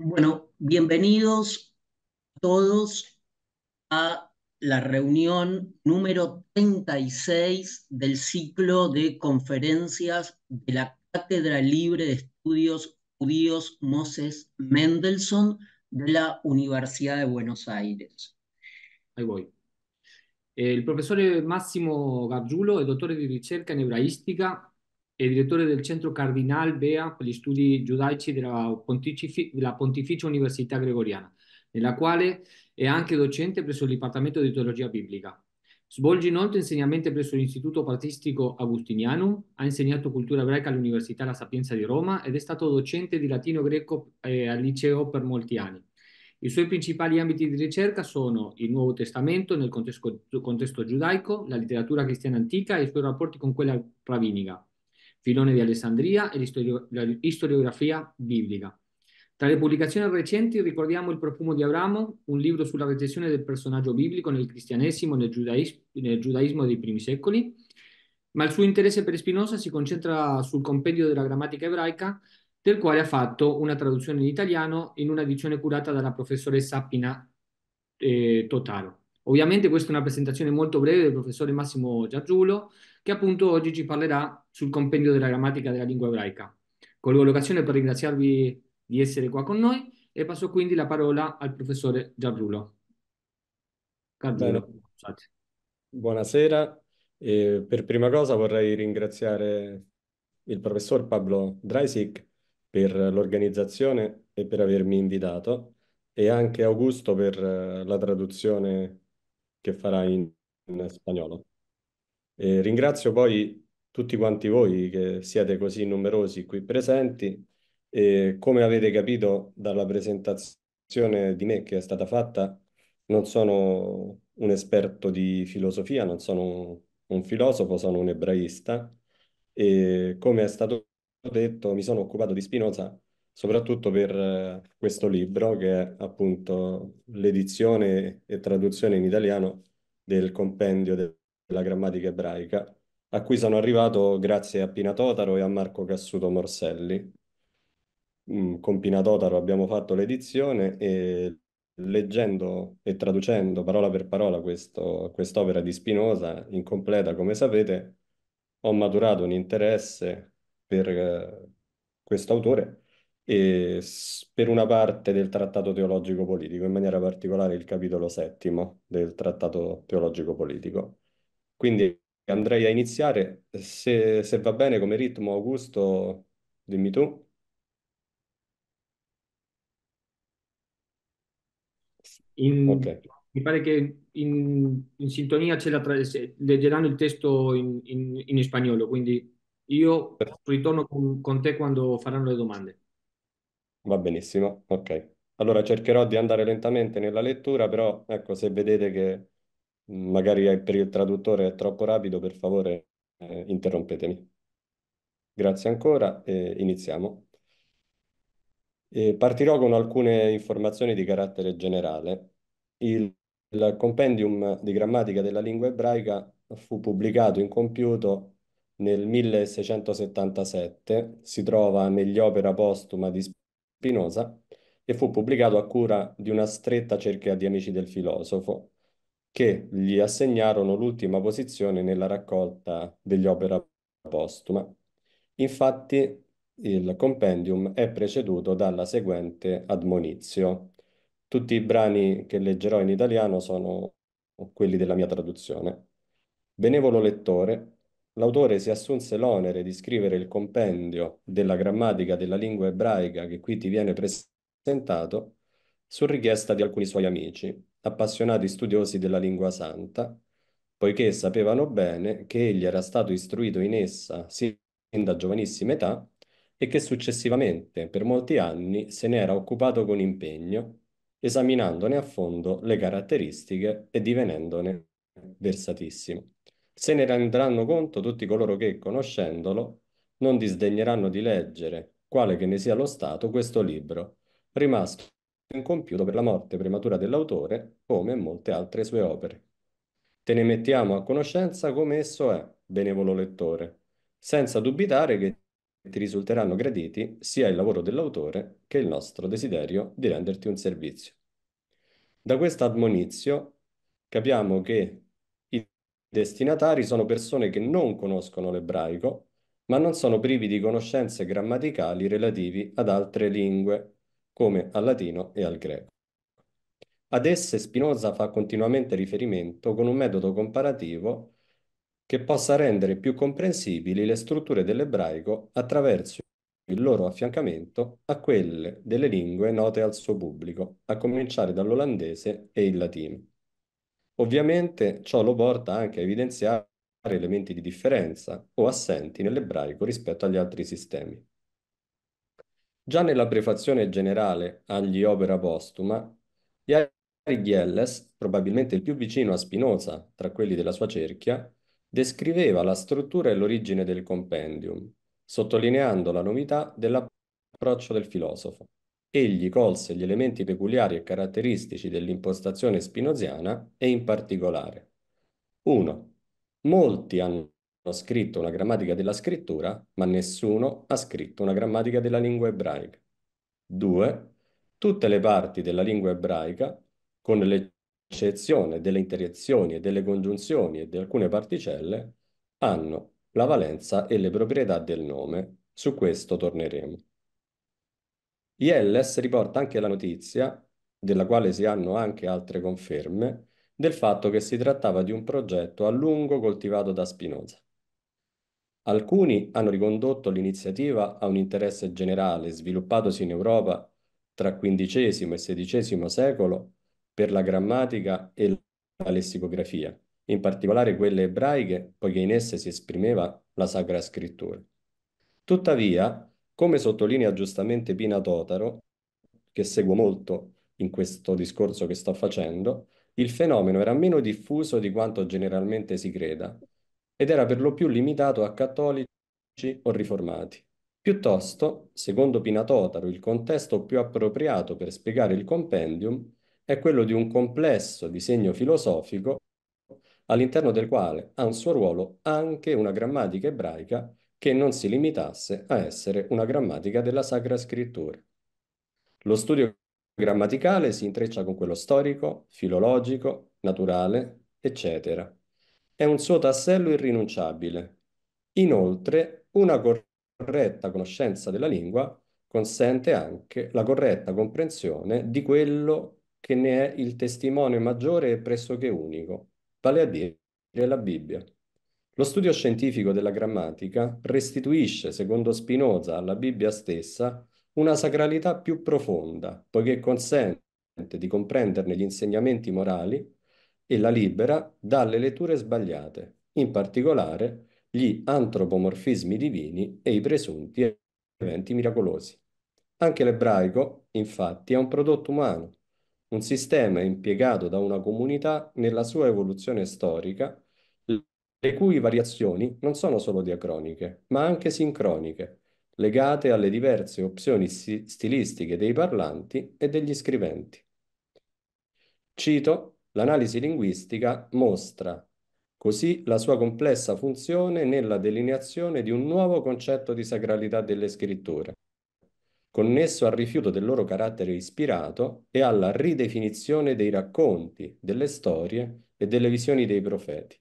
Bueno, bienvenidos todos a la reunión número 36 del ciclo de conferencias de la Cátedra Libre de Estudios Judíos Moses Mendelssohn de la Universidad de Buenos Aires. Ahí voy. El profesor Máximo Gargiulo el doctor de ricerca en è direttore del Centro Cardinal Bea per gli studi giudaici della, Pontifici, della Pontificia Università Gregoriana, nella quale è anche docente presso il Dipartimento di Teologia Biblica. Svolge inoltre insegnamento presso l'Istituto Partistico Agustiniano, ha insegnato cultura ebraica all'Università La Sapienza di Roma ed è stato docente di latino greco eh, al liceo per molti anni. I suoi principali ambiti di ricerca sono il Nuovo Testamento nel contesto, contesto giudaico, la letteratura cristiana antica e i suoi rapporti con quella ravinica. Filone di Alessandria e l'istoriografia biblica. Tra le pubblicazioni recenti ricordiamo Il profumo di Abramo, un libro sulla recensione del personaggio biblico nel cristianesimo e nel, giudais- nel giudaismo dei primi secoli, ma il suo interesse per Spinoza si concentra sul compendio della grammatica ebraica, del quale ha fatto una traduzione in italiano in una edizione curata dalla professoressa Pina eh, Totaro. Ovviamente questa è una presentazione molto breve del professore Massimo Giaggiulo, che appunto oggi ci parlerà sul compendio della grammatica della lingua ebraica. Colgo l'occasione per ringraziarvi di essere qua con noi e passo quindi la parola al professore Giarrulo. Cardulo, Buonasera. Eh, per prima cosa vorrei ringraziare il professor Pablo Dreisic per l'organizzazione e per avermi invitato e anche Augusto per eh, la traduzione che farà in, in spagnolo. Eh, ringrazio poi tutti quanti voi che siete così numerosi qui presenti e come avete capito dalla presentazione di me che è stata fatta, non sono un esperto di filosofia, non sono un, un filosofo, sono un ebraista e come è stato detto mi sono occupato di Spinoza soprattutto per eh, questo libro che è appunto l'edizione e traduzione in italiano del compendio della grammatica ebraica a cui sono arrivato grazie a Pina Totaro e a Marco Cassuto Morselli. Mm, con Pina Totaro abbiamo fatto l'edizione e leggendo e traducendo parola per parola questo, quest'opera di Spinosa, incompleta come sapete, ho maturato un interesse per eh, questo autore e per una parte del trattato teologico politico, in maniera particolare il capitolo settimo del trattato teologico politico. Quindi andrei a iniziare. Se, se va bene come ritmo, Augusto, dimmi tu. In- Ok, mi pare che in, in sintonia ce la tra- leggeranno il testo in, in- in spagnolo, quindi io ritorno con, con te quando faranno le domande. va benissimo. Ok. Allora cercherò di andare lentamente nella lettura, però ecco, se vedete che magari eh, per il traduttore è troppo rapido, per favore eh, interrompetemi. Grazie ancora e iniziamo. E partirò con alcune informazioni di carattere generale. Il, il compendium di grammatica della lingua ebraica fu pubblicato in compiuto nel 1677, si trova negli opera postuma di Spinoza e fu pubblicato a cura di una stretta cerchia di amici del filosofo, che gli assegnarono l'ultima posizione nella raccolta degli opera postuma. Infatti il compendium è preceduto dalla seguente admonizio. Tutti i brani che leggerò in italiano sono quelli della mia traduzione. Benevolo lettore, l'autore si assunse l'onere di scrivere il compendio della grammatica della lingua ebraica che qui ti viene presentato su richiesta di alcuni suoi amici, appassionati studiosi della lingua santa, poiché sapevano bene che egli era stato istruito in essa sin da giovanissima età e che successivamente, per molti anni, se ne era occupato con impegno, esaminandone a fondo le caratteristiche e divenendone versatissimo. Se ne renderanno conto tutti coloro che, conoscendolo, non disdegneranno di leggere, quale che ne sia lo stato, questo libro, rimasto incompiuto per la morte prematura dell'autore, come molte altre sue opere. Te ne mettiamo a conoscenza come esso è, benevolo lettore, senza dubitare che ti risulteranno graditi sia il lavoro dell'autore che il nostro desiderio di renderti un servizio. Da questo admonizio capiamo che i destinatari sono persone che non conoscono l'ebraico, ma non sono privi di conoscenze grammaticali relativi ad altre lingue come al latino e al greco. Ad esse Spinoza fa continuamente riferimento con un metodo comparativo che possa rendere più comprensibili le strutture dell'ebraico attraverso il loro affiancamento a quelle delle lingue note al suo pubblico, a cominciare dall'olandese e il latino. Ovviamente ciò lo porta anche a evidenziare elementi di differenza o assenti nell'ebraico rispetto agli altri sistemi. Già nella prefazione generale agli opera postuma, Jari Ghielles, probabilmente il più vicino a Spinoza tra quelli della sua cerchia, descriveva la struttura e l'origine del compendium, sottolineando la novità dell'approccio del filosofo. Egli colse gli elementi peculiari e caratteristici dell'impostazione spinoziana e in particolare 1. Molti hanno scritto una grammatica della scrittura, ma nessuno ha scritto una grammatica della lingua ebraica. 2. Tutte le parti della lingua ebraica, con l'eccezione delle interiezioni e delle congiunzioni e di alcune particelle, hanno la valenza e le proprietà del nome. Su questo torneremo. Ielles riporta anche la notizia, della quale si hanno anche altre conferme, del fatto che si trattava di un progetto a lungo coltivato da Spinoza. Alcuni hanno ricondotto l'iniziativa a un interesse generale sviluppatosi in Europa tra XV e XVI secolo per la grammatica e la lessicografia, in particolare quelle ebraiche, poiché in esse si esprimeva la Sacra Scrittura. Tuttavia, come sottolinea giustamente Pina Totaro, che seguo molto in questo discorso che sto facendo, il fenomeno era meno diffuso di quanto generalmente si creda ed era per lo più limitato a cattolici o riformati. Piuttosto, secondo Pinatotaro, il contesto più appropriato per spiegare il compendium è quello di un complesso disegno filosofico all'interno del quale ha un suo ruolo anche una grammatica ebraica che non si limitasse a essere una grammatica della Sacra Scrittura. Lo studio grammaticale si intreccia con quello storico, filologico, naturale, eccetera è un suo tassello irrinunciabile. Inoltre, una corretta conoscenza della lingua consente anche la corretta comprensione di quello che ne è il testimone maggiore e pressoché unico, vale a dire la Bibbia. Lo studio scientifico della grammatica restituisce, secondo Spinoza, alla Bibbia stessa una sacralità più profonda, poiché consente di comprenderne gli insegnamenti morali e la libera dalle letture sbagliate, in particolare gli antropomorfismi divini e i presunti eventi miracolosi. Anche l'ebraico, infatti, è un prodotto umano, un sistema impiegato da una comunità nella sua evoluzione storica, le cui variazioni non sono solo diacroniche, ma anche sincroniche, legate alle diverse opzioni stilistiche dei parlanti e degli scriventi. Cito L'analisi linguistica mostra così la sua complessa funzione nella delineazione di un nuovo concetto di sacralità delle scritture, connesso al rifiuto del loro carattere ispirato e alla ridefinizione dei racconti, delle storie e delle visioni dei profeti.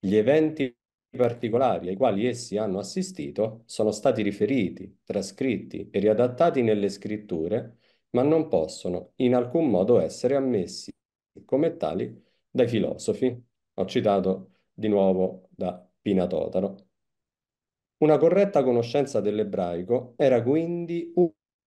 Gli eventi particolari ai quali essi hanno assistito sono stati riferiti, trascritti e riadattati nelle scritture, ma non possono in alcun modo essere ammessi come tali dai filosofi, ho citato di nuovo da Pinatotaro. Una corretta conoscenza dell'ebraico era quindi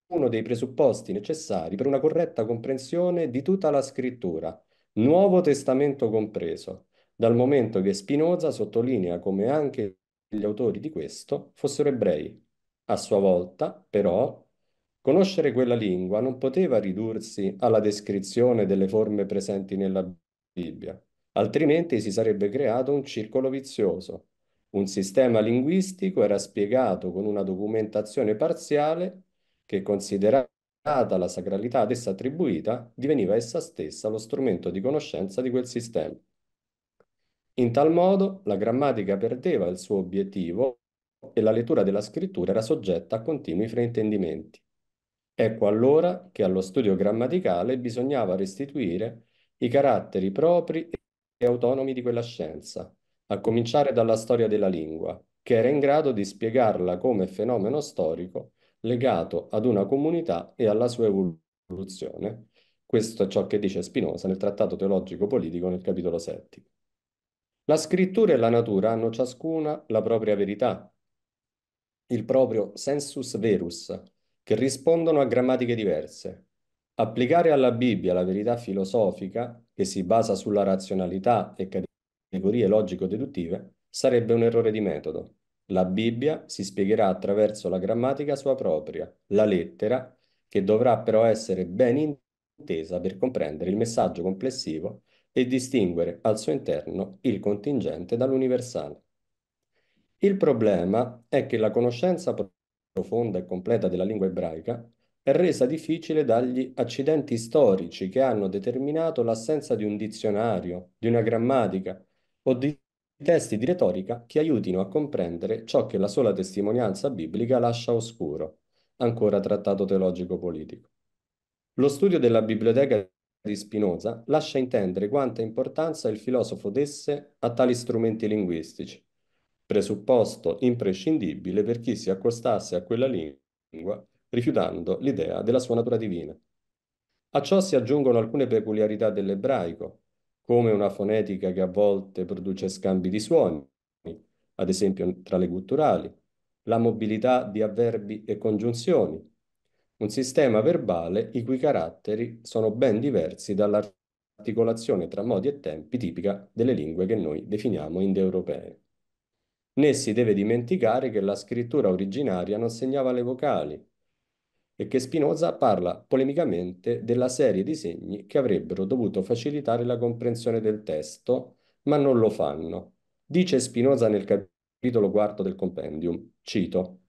uno dei presupposti necessari per una corretta comprensione di tutta la scrittura, Nuovo Testamento compreso, dal momento che Spinoza sottolinea come anche gli autori di questo fossero ebrei. A sua volta, però, Conoscere quella lingua non poteva ridursi alla descrizione delle forme presenti nella Bibbia, altrimenti si sarebbe creato un circolo vizioso. Un sistema linguistico era spiegato con una documentazione parziale che, considerata la sacralità ad essa attribuita, diveniva essa stessa lo strumento di conoscenza di quel sistema. In tal modo la grammatica perdeva il suo obiettivo e la lettura della scrittura era soggetta a continui fraintendimenti. Ecco allora che allo studio grammaticale bisognava restituire i caratteri propri e autonomi di quella scienza, a cominciare dalla storia della lingua, che era in grado di spiegarla come fenomeno storico legato ad una comunità e alla sua evoluzione. Questo è ciò che dice Spinoza nel Trattato Teologico Politico nel capitolo 7. La scrittura e la natura hanno ciascuna la propria verità, il proprio sensus verus, che rispondono a grammatiche diverse. Applicare alla Bibbia la verità filosofica, che si basa sulla razionalità e categorie logico-deduttive, sarebbe un errore di metodo. La Bibbia si spiegherà attraverso la grammatica sua propria, la lettera, che dovrà però essere ben intesa per comprendere il messaggio complessivo e distinguere al suo interno il contingente dall'universale. Il problema è che la conoscenza profonda e completa della lingua ebraica è resa difficile dagli accidenti storici che hanno determinato l'assenza di un dizionario, di una grammatica o di testi di retorica che aiutino a comprendere ciò che la sola testimonianza biblica lascia oscuro, ancora trattato teologico-politico. Lo studio della biblioteca di Spinoza lascia intendere quanta importanza il filosofo desse a tali strumenti linguistici, presupposto imprescindibile per chi si accostasse a quella lingua rifiutando l'idea della sua natura divina. A ciò si aggiungono alcune peculiarità dell'ebraico, come una fonetica che a volte produce scambi di suoni, ad esempio tra le gutturali, la mobilità di avverbi e congiunzioni, un sistema verbale i cui caratteri sono ben diversi dall'articolazione tra modi e tempi tipica delle lingue che noi definiamo indoeuropee né si deve dimenticare che la scrittura originaria non segnava le vocali e che Spinoza parla polemicamente della serie di segni che avrebbero dovuto facilitare la comprensione del testo, ma non lo fanno. Dice Spinoza nel capitolo quarto del compendium, cito,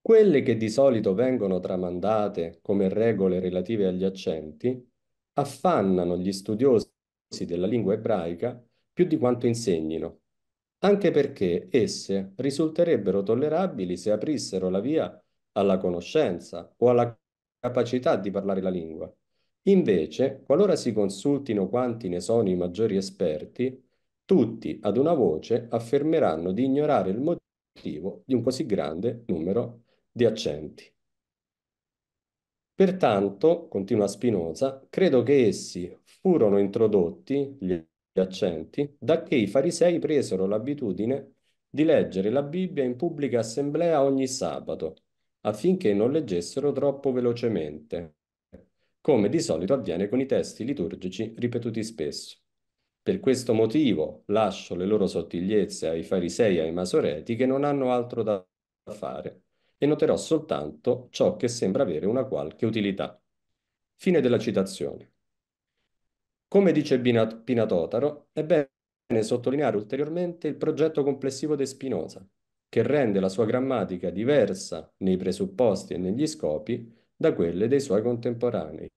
quelle che di solito vengono tramandate come regole relative agli accenti affannano gli studiosi della lingua ebraica più di quanto insegnino anche perché esse risulterebbero tollerabili se aprissero la via alla conoscenza o alla capacità di parlare la lingua. Invece, qualora si consultino quanti ne sono i maggiori esperti, tutti ad una voce affermeranno di ignorare il motivo di un così grande numero di accenti. Pertanto, continua Spinoza, credo che essi furono introdotti, gli accenti, da che i farisei presero l'abitudine di leggere la Bibbia in pubblica assemblea ogni sabato, affinché non leggessero troppo velocemente, come di solito avviene con i testi liturgici ripetuti spesso. Per questo motivo lascio le loro sottigliezze ai farisei e ai masoreti che non hanno altro da fare e noterò soltanto ciò che sembra avere una qualche utilità. Fine della citazione. Come dice Pinatotaro, è bene sottolineare ulteriormente il progetto complessivo di Spinoza, che rende la sua grammatica diversa nei presupposti e negli scopi da quelle dei suoi contemporanei.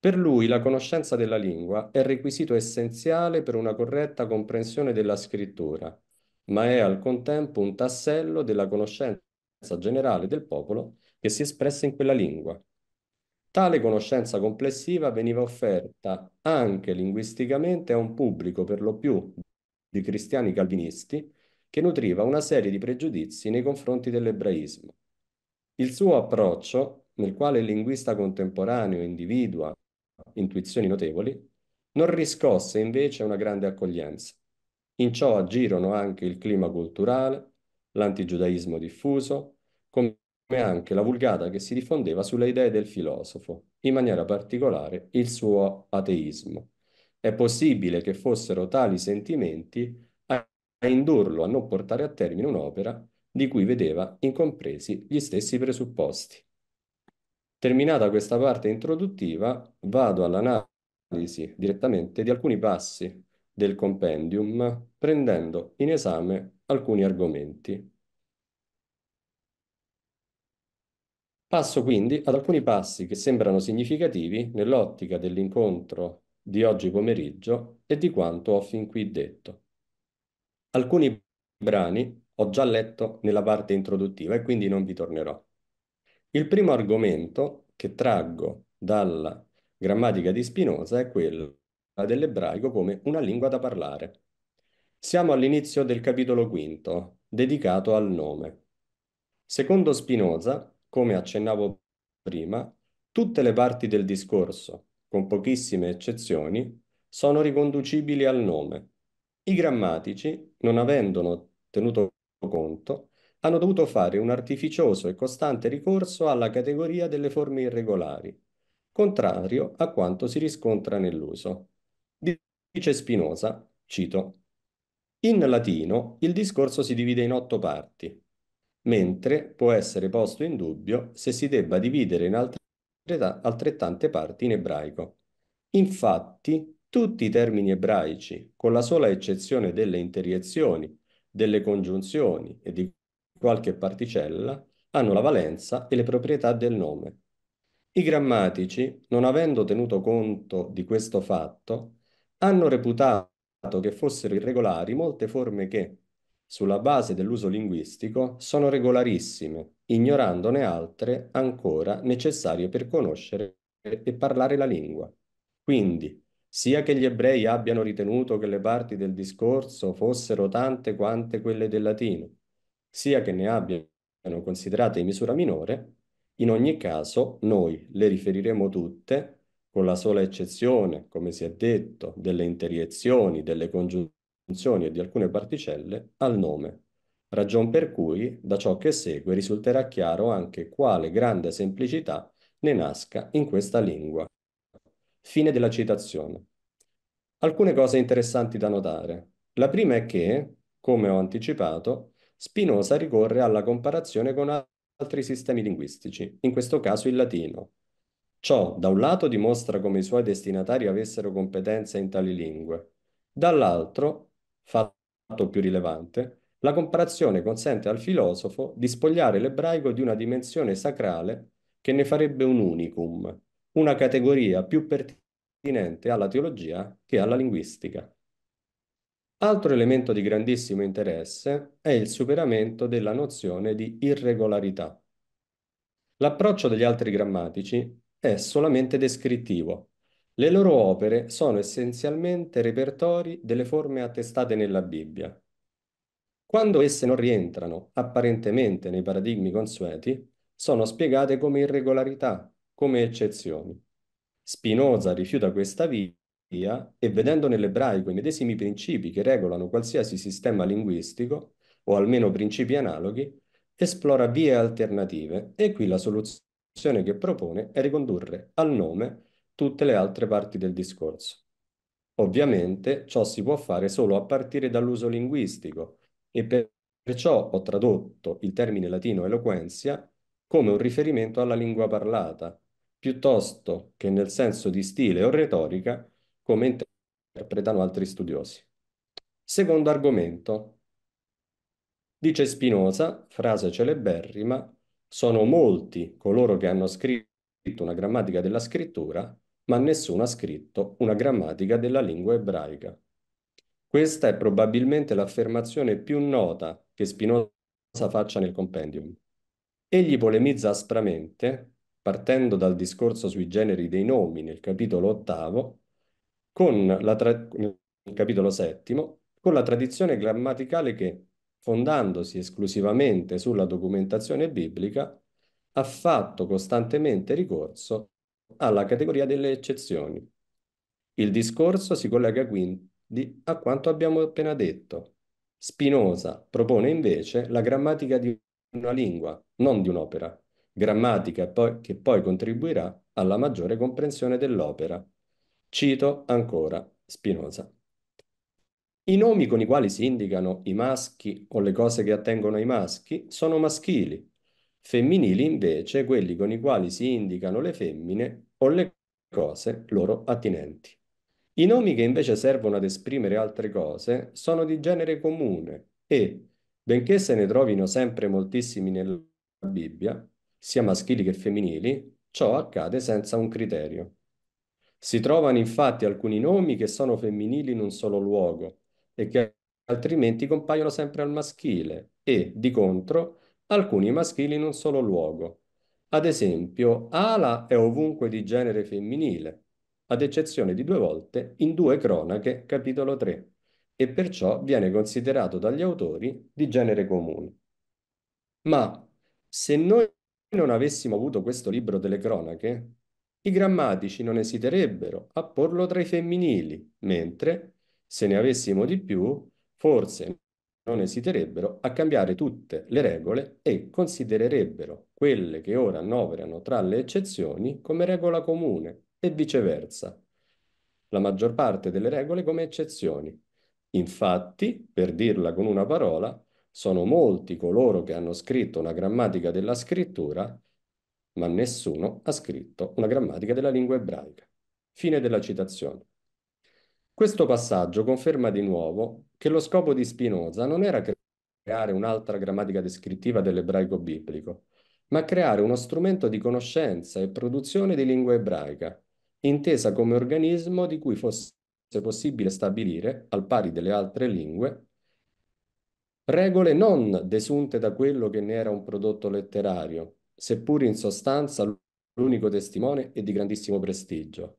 Per lui la conoscenza della lingua è requisito essenziale per una corretta comprensione della scrittura, ma è al contempo un tassello della conoscenza generale del popolo che si espressa in quella lingua, Tale conoscenza complessiva veniva offerta anche linguisticamente a un pubblico per lo più di cristiani calvinisti che nutriva una serie di pregiudizi nei confronti dell'ebraismo. Il suo approccio, nel quale il linguista contemporaneo individua intuizioni notevoli, non riscosse invece una grande accoglienza. In ciò agirono anche il clima culturale, l'antigiudaismo diffuso, come come anche la vulgata che si diffondeva sulle idee del filosofo, in maniera particolare il suo ateismo. È possibile che fossero tali sentimenti a indurlo a non portare a termine un'opera di cui vedeva incompresi gli stessi presupposti. Terminata questa parte introduttiva, vado all'analisi direttamente di alcuni passi del compendium, prendendo in esame alcuni argomenti. Passo quindi ad alcuni passi che sembrano significativi nell'ottica dell'incontro di oggi pomeriggio e di quanto ho fin qui detto. Alcuni brani ho già letto nella parte introduttiva e quindi non vi tornerò. Il primo argomento che traggo dalla grammatica di Spinoza è quello dell'ebraico come una lingua da parlare. Siamo all'inizio del capitolo quinto, dedicato al nome. Secondo Spinoza, come accennavo prima, tutte le parti del discorso, con pochissime eccezioni, sono riconducibili al nome. I grammatici, non avendone tenuto conto, hanno dovuto fare un artificioso e costante ricorso alla categoria delle forme irregolari, contrario a quanto si riscontra nell'uso. Dice Spinosa, cito, In latino il discorso si divide in otto parti, mentre può essere posto in dubbio se si debba dividere in altrettante parti in ebraico. Infatti, tutti i termini ebraici, con la sola eccezione delle interiezioni, delle congiunzioni e di qualche particella, hanno la valenza e le proprietà del nome. I grammatici, non avendo tenuto conto di questo fatto, hanno reputato che fossero irregolari molte forme che, sulla base dell'uso linguistico sono regolarissime, ignorandone altre ancora necessarie per conoscere e parlare la lingua. Quindi, sia che gli ebrei abbiano ritenuto che le parti del discorso fossero tante quante quelle del latino, sia che ne abbiano considerate in misura minore, in ogni caso noi le riferiremo tutte, con la sola eccezione, come si è detto, delle interiezioni, delle congiunzioni, funzioni e di alcune particelle al nome, ragion per cui da ciò che segue risulterà chiaro anche quale grande semplicità ne nasca in questa lingua. Fine della citazione. Alcune cose interessanti da notare. La prima è che, come ho anticipato, Spinoza ricorre alla comparazione con altri sistemi linguistici, in questo caso il latino. Ciò, da un lato, dimostra come i suoi destinatari avessero competenze in tali lingue, dall'altro fatto più rilevante, la comparazione consente al filosofo di spogliare l'ebraico di una dimensione sacrale che ne farebbe un unicum, una categoria più pertinente alla teologia che alla linguistica. Altro elemento di grandissimo interesse è il superamento della nozione di irregolarità. L'approccio degli altri grammatici è solamente descrittivo, le loro opere sono essenzialmente repertori delle forme attestate nella Bibbia. Quando esse non rientrano apparentemente nei paradigmi consueti, sono spiegate come irregolarità, come eccezioni. Spinoza rifiuta questa via e vedendo nell'ebraico i medesimi principi che regolano qualsiasi sistema linguistico, o almeno principi analoghi, esplora vie alternative e qui la soluzione che propone è ricondurre al nome tutte le altre parti del discorso. Ovviamente ciò si può fare solo a partire dall'uso linguistico e per perciò ho tradotto il termine latino eloquenzia come un riferimento alla lingua parlata, piuttosto che nel senso di stile o retorica come interpretano altri studiosi. Secondo argomento. Dice Spinoza, frase celeberrima, sono molti coloro che hanno scritto una grammatica della scrittura ma nessuno ha scritto una grammatica della lingua ebraica. Questa è probabilmente l'affermazione più nota che Spinoza faccia nel compendium. Egli polemizza aspramente, partendo dal discorso sui generi dei nomi nel capitolo ottavo, con la tra- nel capitolo settimo, con la tradizione grammaticale che, fondandosi esclusivamente sulla documentazione biblica, ha fatto costantemente ricorso alla categoria delle eccezioni. Il discorso si collega quindi a quanto abbiamo appena detto. Spinoza propone invece la grammatica di una lingua, non di un'opera, grammatica poi, che poi contribuirà alla maggiore comprensione dell'opera. Cito ancora Spinoza. I nomi con i quali si indicano i maschi o le cose che attengono ai maschi sono maschili, femminili invece quelli con i quali si indicano le femmine o le cose loro attinenti. I nomi che invece servono ad esprimere altre cose sono di genere comune e, benché se ne trovino sempre moltissimi nella Bibbia, sia maschili che femminili, ciò accade senza un criterio. Si trovano infatti alcuni nomi che sono femminili in un solo luogo e che altrimenti compaiono sempre al maschile e, di contro, alcuni maschili in un solo luogo. Ad esempio, Ala è ovunque di genere femminile, ad eccezione di due volte in due cronache, capitolo 3, e perciò viene considerato dagli autori di genere comune. Ma se noi non avessimo avuto questo libro delle cronache, i grammatici non esiterebbero a porlo tra i femminili, mentre se ne avessimo di più, forse non esiterebbero a cambiare tutte le regole e considererebbero quelle che ora annoverano tra le eccezioni come regola comune e viceversa, la maggior parte delle regole come eccezioni. Infatti, per dirla con una parola, sono molti coloro che hanno scritto una grammatica della scrittura, ma nessuno ha scritto una grammatica della lingua ebraica. Fine della citazione. Questo passaggio conferma di nuovo che lo scopo di Spinoza non era creare un'altra grammatica descrittiva dell'ebraico biblico, ma creare uno strumento di conoscenza e produzione di lingua ebraica, intesa come organismo di cui fosse possibile stabilire, al pari delle altre lingue, regole non desunte da quello che ne era un prodotto letterario, seppur in sostanza l'unico testimone e di grandissimo prestigio.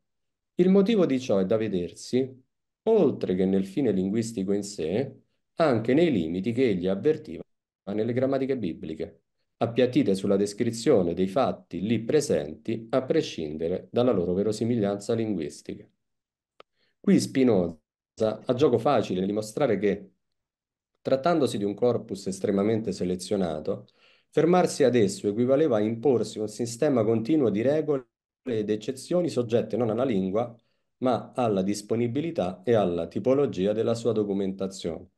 Il motivo di ciò è da vedersi oltre che nel fine linguistico in sé, anche nei limiti che egli avvertiva nelle grammatiche bibliche, appiattite sulla descrizione dei fatti lì presenti a prescindere dalla loro verosimiglianza linguistica. Qui Spinoza ha gioco facile nel dimostrare che, trattandosi di un corpus estremamente selezionato, fermarsi ad esso equivaleva a imporsi un sistema continuo di regole ed eccezioni soggette non alla lingua, ma alla disponibilità e alla tipologia della sua documentazione.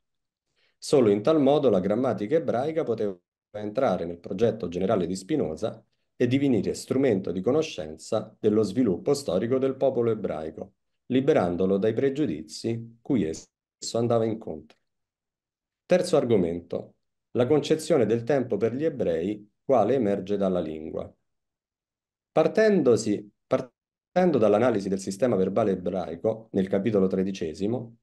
Solo in tal modo la grammatica ebraica poteva entrare nel progetto generale di Spinoza e divenire strumento di conoscenza dello sviluppo storico del popolo ebraico, liberandolo dai pregiudizi cui esso andava incontro. Terzo argomento, la concezione del tempo per gli ebrei quale emerge dalla lingua. Partendosi Partendo dall'analisi del sistema verbale ebraico, nel capitolo tredicesimo,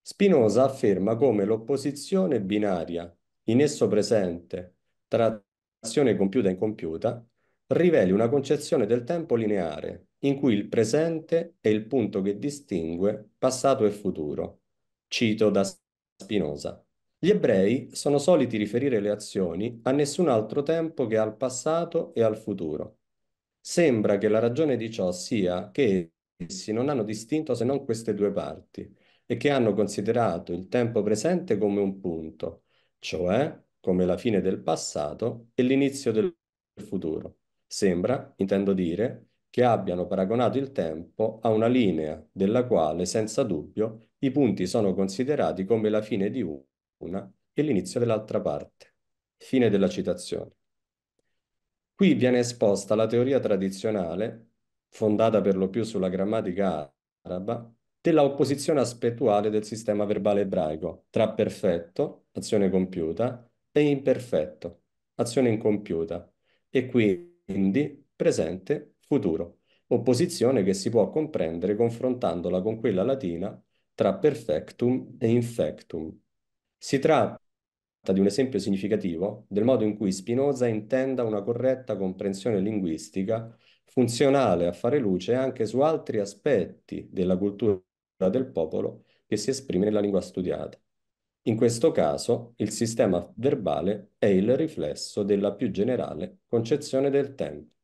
Spinoza afferma come l'opposizione binaria in esso presente tra azione compiuta e incompiuta riveli una concezione del tempo lineare, in cui il presente è il punto che distingue passato e futuro. Cito da Spinoza. Gli ebrei sono soliti riferire le azioni a nessun altro tempo che al passato e al futuro. Sembra che la ragione di ciò sia che essi non hanno distinto se non queste due parti e che hanno considerato il tempo presente come un punto, cioè come la fine del passato e l'inizio del futuro. Sembra, intendo dire, che abbiano paragonato il tempo a una linea della quale, senza dubbio, i punti sono considerati come la fine di una e l'inizio dell'altra parte. Fine della citazione. Qui viene esposta la teoria tradizionale, fondata per lo più sulla grammatica araba, della opposizione aspettuale del sistema verbale ebraico tra perfetto, azione compiuta, e imperfetto, azione incompiuta, e quindi presente, futuro, opposizione che si può comprendere confrontandola con quella latina tra perfectum e infectum. Si tratta di un esempio significativo del modo in cui Spinoza intenda una corretta comprensione linguistica funzionale a fare luce anche su altri aspetti della cultura del popolo che si esprime nella lingua studiata. In questo caso il sistema verbale è il riflesso della più generale concezione del tempo.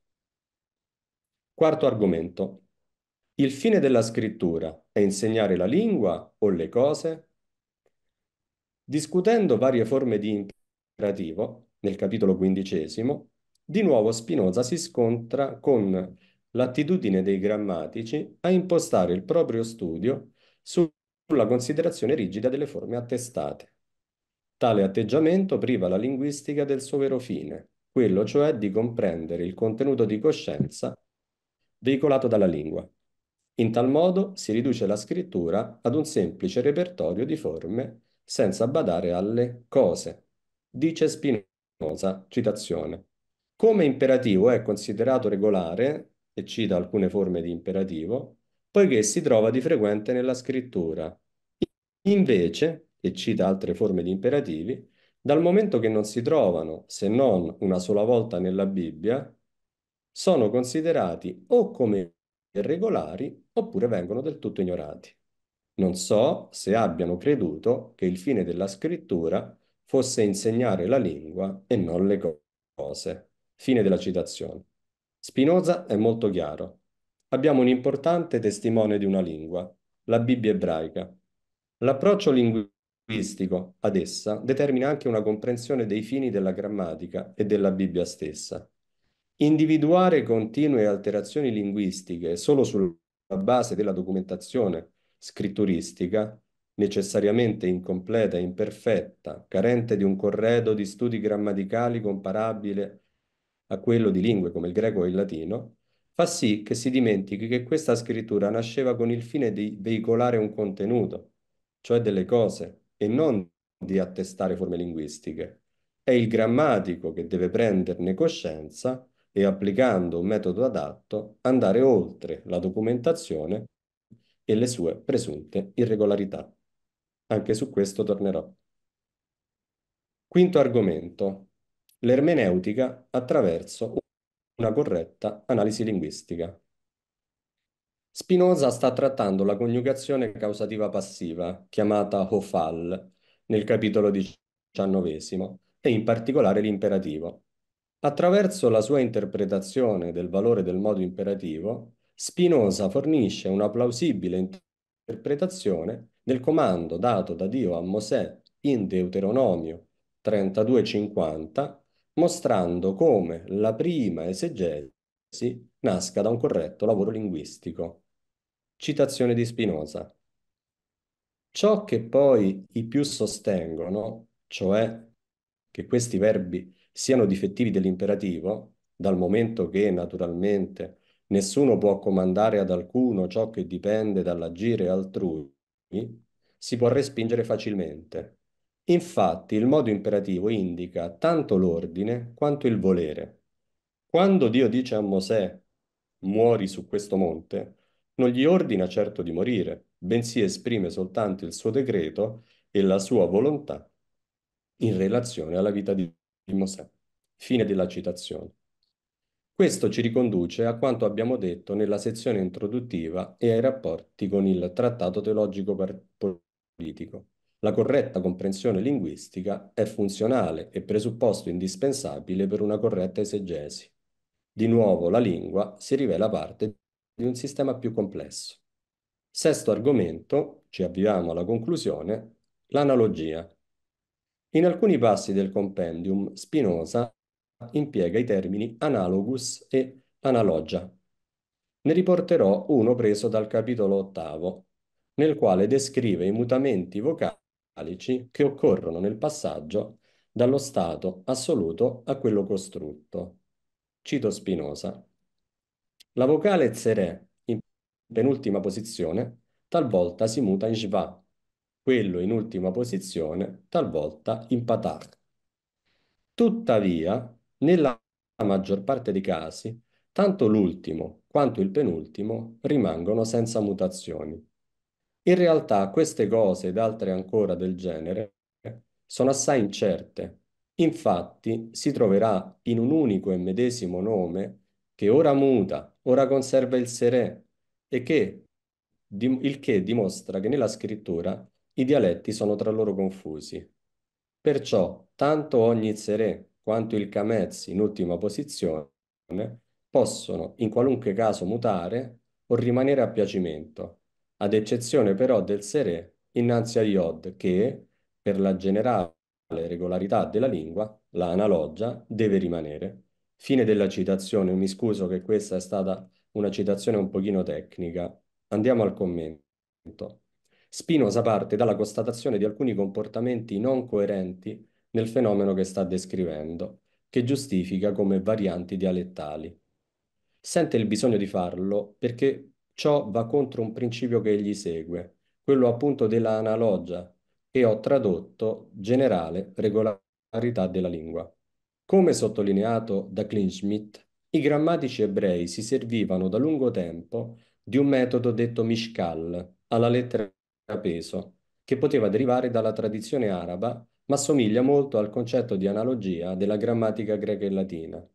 Quarto argomento. Il fine della scrittura è insegnare la lingua o le cose? Discutendo varie forme di imperativo, nel capitolo quindicesimo, di nuovo Spinoza si scontra con l'attitudine dei grammatici a impostare il proprio studio sulla considerazione rigida delle forme attestate. Tale atteggiamento priva la linguistica del suo vero fine, quello cioè di comprendere il contenuto di coscienza veicolato dalla lingua. In tal modo si riduce la scrittura ad un semplice repertorio di forme senza badare alle cose. Dice Spinoza, citazione. Come imperativo è considerato regolare, e cita alcune forme di imperativo, poiché si trova di frequente nella scrittura. Invece, e cita altre forme di imperativi, dal momento che non si trovano se non una sola volta nella Bibbia, sono considerati o come irregolari oppure vengono del tutto ignorati. Non so se abbiano creduto che il fine della scrittura fosse insegnare la lingua e non le cose. Fine della citazione. Spinoza è molto chiaro. Abbiamo un importante testimone di una lingua, la Bibbia ebraica. L'approccio linguistico ad essa determina anche una comprensione dei fini della grammatica e della Bibbia stessa. Individuare continue alterazioni linguistiche solo sulla base della documentazione scritturistica, necessariamente incompleta e imperfetta, carente di un corredo di studi grammaticali comparabile a quello di lingue come il greco e il latino, fa sì che si dimentichi che questa scrittura nasceva con il fine di veicolare un contenuto, cioè delle cose, e non di attestare forme linguistiche. È il grammatico che deve prenderne coscienza e applicando un metodo adatto andare oltre la documentazione e le sue presunte irregolarità. Anche su questo tornerò. Quinto argomento. L'ermeneutica attraverso una corretta analisi linguistica. Spinoza sta trattando la coniugazione causativa passiva, chiamata hofal, nel capitolo XIX, e in particolare l'imperativo. Attraverso la sua interpretazione del valore del modo imperativo, Spinoza fornisce una plausibile interpretazione del comando dato da Dio a Mosè in Deuteronomio 32,50, mostrando come la prima esegesi nasca da un corretto lavoro linguistico. Citazione di Spinoza. Ciò che poi i più sostengono, cioè che questi verbi siano difettivi dell'imperativo, dal momento che naturalmente Nessuno può comandare ad alcuno ciò che dipende dall'agire altrui, si può respingere facilmente. Infatti il modo imperativo indica tanto l'ordine quanto il volere. Quando Dio dice a Mosè muori su questo monte, non gli ordina certo di morire, bensì esprime soltanto il suo decreto e la sua volontà in relazione alla vita di Mosè. Fine della citazione. Questo ci riconduce a quanto abbiamo detto nella sezione introduttiva e ai rapporti con il trattato teologico politico. La corretta comprensione linguistica è funzionale e presupposto indispensabile per una corretta esegesi. Di nuovo la lingua si rivela parte di un sistema più complesso. Sesto argomento, ci avviamo alla conclusione, l'analogia. In alcuni passi del compendium Spinoza impiega i termini analogus e analogia. Ne riporterò uno preso dal capitolo ottavo, nel quale descrive i mutamenti vocalici che occorrono nel passaggio dallo stato assoluto a quello costrutto. Cito Spinosa. La vocale zerè, in penultima posizione, talvolta si muta in shva, quello in ultima posizione, talvolta in patar. Tuttavia, nella maggior parte dei casi, tanto l'ultimo quanto il penultimo rimangono senza mutazioni. In realtà queste cose ed altre ancora del genere sono assai incerte. Infatti si troverà in un unico e medesimo nome che ora muta, ora conserva il serè e che, il che dimostra che nella scrittura i dialetti sono tra loro confusi. Perciò tanto ogni serè quanto il Kamez in ultima posizione possono in qualunque caso mutare o rimanere a piacimento, ad eccezione però del Seré innanzi a Iod che, per la generale regolarità della lingua, la analogia deve rimanere. Fine della citazione, mi scuso che questa è stata una citazione un pochino tecnica. Andiamo al commento. Spinoza parte dalla constatazione di alcuni comportamenti non coerenti nel fenomeno che sta descrivendo, che giustifica come varianti dialettali. Sente il bisogno di farlo perché ciò va contro un principio che egli segue, quello appunto della analogia, che ho tradotto generale regolarità della lingua. Come sottolineato da Kleinschmidt, i grammatici ebrei si servivano da lungo tempo di un metodo detto mishkal, alla lettera peso, che poteva derivare dalla tradizione araba ma somiglia molto al concetto di analogia della grammatica greca e latina.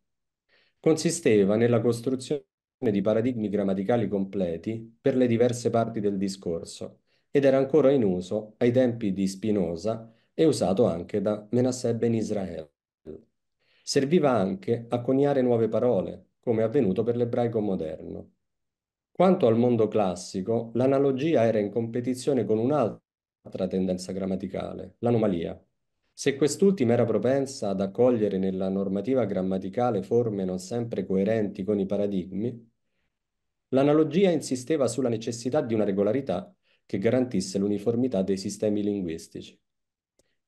Consisteva nella costruzione di paradigmi grammaticali completi per le diverse parti del discorso ed era ancora in uso ai tempi di Spinoza e usato anche da Menasseh ben Israel. Serviva anche a coniare nuove parole, come avvenuto per l'ebraico moderno. Quanto al mondo classico, l'analogia era in competizione con un'altra tendenza grammaticale, l'anomalia, se quest'ultima era propensa ad accogliere nella normativa grammaticale forme non sempre coerenti con i paradigmi, l'analogia insisteva sulla necessità di una regolarità che garantisse l'uniformità dei sistemi linguistici.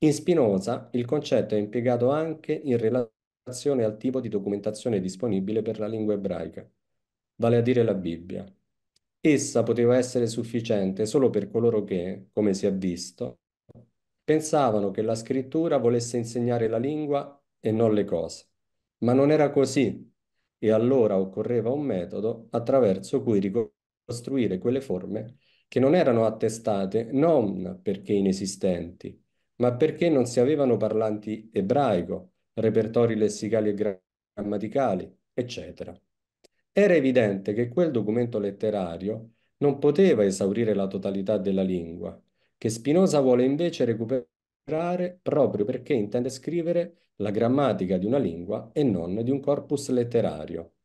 In Spinoza il concetto è impiegato anche in relazione al tipo di documentazione disponibile per la lingua ebraica, vale a dire la Bibbia. Essa poteva essere sufficiente solo per coloro che, come si è visto, Pensavano che la scrittura volesse insegnare la lingua e non le cose, ma non era così e allora occorreva un metodo attraverso cui ricostruire quelle forme che non erano attestate non perché inesistenti, ma perché non si avevano parlanti ebraico, repertori lessicali e grammaticali, eccetera. Era evidente che quel documento letterario non poteva esaurire la totalità della lingua che Spinoza vuole invece recuperare proprio perché intende scrivere la grammatica di una lingua e non di un corpus letterario.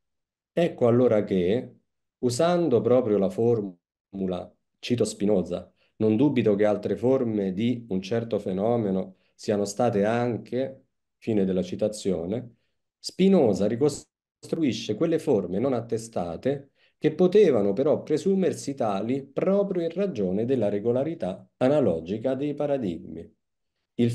Ecco allora che, usando proprio la formula, cito Spinoza, non dubito che altre forme di un certo fenomeno siano state anche, fine della citazione, Spinoza ricostruisce quelle forme non attestate che potevano però presumersi tali proprio in ragione della regolarità analogica dei paradigmi. Il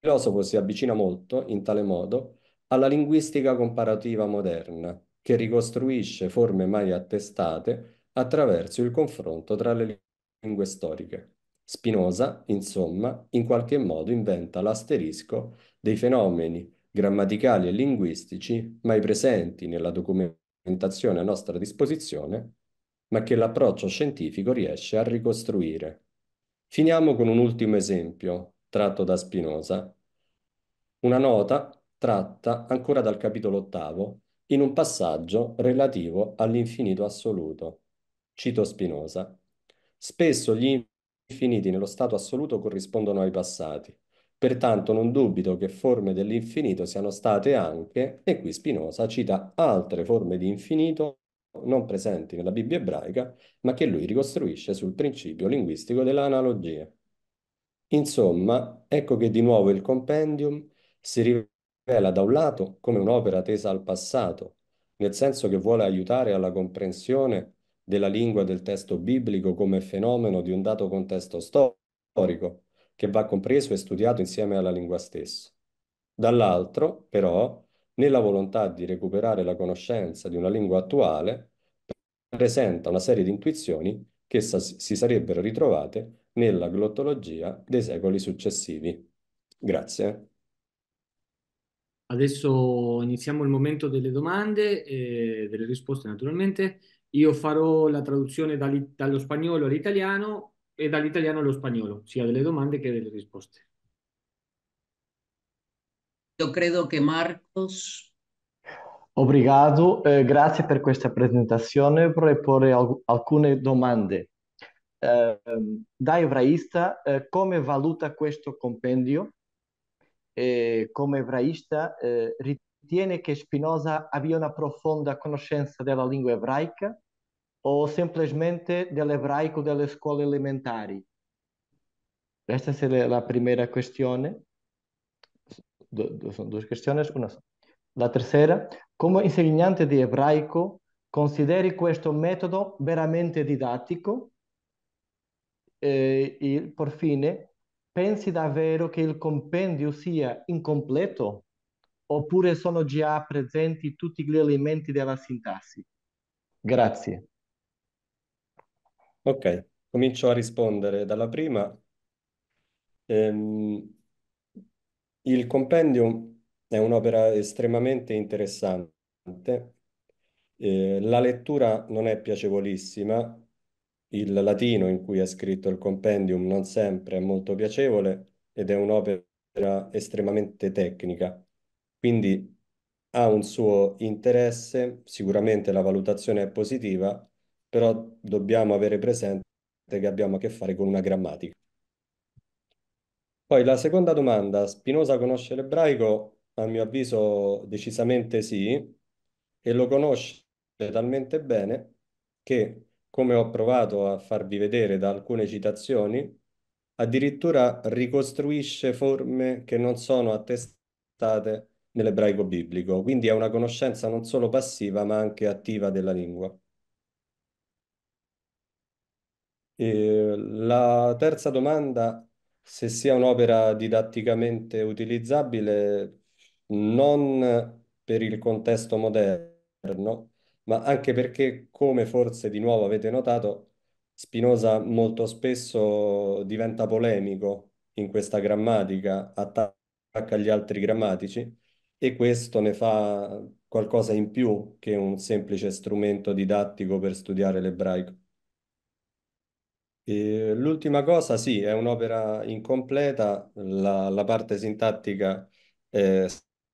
filosofo si avvicina molto, in tale modo, alla linguistica comparativa moderna, che ricostruisce forme mai attestate attraverso il confronto tra le lingue storiche. Spinoza, insomma, in qualche modo inventa l'asterisco dei fenomeni grammaticali e linguistici mai presenti nella documentazione strumentazione a nostra disposizione, ma che l'approccio scientifico riesce a ricostruire. Finiamo con un ultimo esempio tratto da Spinoza, una nota tratta ancora dal capitolo ottavo in un passaggio relativo all'infinito assoluto. Cito Spinoza. Spesso gli infiniti nello stato assoluto corrispondono ai passati, Pertanto non dubito che forme dell'infinito siano state anche, e qui Spinoza cita altre forme di infinito non presenti nella Bibbia ebraica, ma che lui ricostruisce sul principio linguistico dell'analogia. Insomma, ecco che di nuovo il compendium si rivela da un lato come un'opera tesa al passato, nel senso che vuole aiutare alla comprensione della lingua del testo biblico come fenomeno di un dato contesto storico, che va compreso e studiato insieme alla lingua stessa. Dall'altro, però, nella volontà di recuperare la conoscenza di una lingua attuale, presenta una serie di intuizioni che si sarebbero ritrovate nella glottologia dei secoli successivi. Grazie. Adesso iniziamo il momento delle domande e delle risposte naturalmente. Io farò la traduzione dallo spagnolo all'italiano e dall'italiano allo spagnolo, sia delle domande che delle risposte. Io credo che Marcos Obrigado, eh, grazie per questa presentazione. Vorrei porre al alcune domande. Eh, da ebraista, eh, come valuta questo compendio? come ebraista, eh, ritiene che Spinoza abbia una profonda conoscenza della lingua ebraica? o simplesmente do hebraico da escola elementar? Esta será a primeira questão. São duas questões, uma La terza, come insegnante di ebraico, consideri questo metodo veramente didattico? E, eh, e por fine, pensi davvero che il compendio sia incompleto oppure sono già presenti tutti gli elementi della sintassi? Grazie. Ok, comincio a rispondere dalla prima. Ehm, il Compendium è un'opera estremamente interessante. Eh, la lettura non è piacevolissima. Il latino in cui è scritto il Compendium non sempre è molto piacevole ed è un'opera estremamente tecnica. Quindi ha un suo interesse, sicuramente la valutazione è positiva, però dobbiamo avere presente che abbiamo a che fare con una grammatica. Poi la seconda domanda, Spinoza conosce l'ebraico? A mio avviso decisamente sì, e lo conosce talmente bene che, come ho provato a farvi vedere da alcune citazioni, addirittura ricostruisce forme che non sono attestate nell'ebraico biblico, quindi è una conoscenza non solo passiva ma anche attiva della lingua. la terza domanda, se sia un'opera didatticamente utilizzabile non per il contesto moderno, ma anche perché, come forse di nuovo avete notato, Spinoza molto spesso diventa polemico in questa grammatica, attacca gli altri grammatici e questo ne fa qualcosa in più che un semplice strumento didattico per studiare l'ebraico. Ehm, l'ultima cosa, sì, è un'opera incompleta, la, la parte sintattica è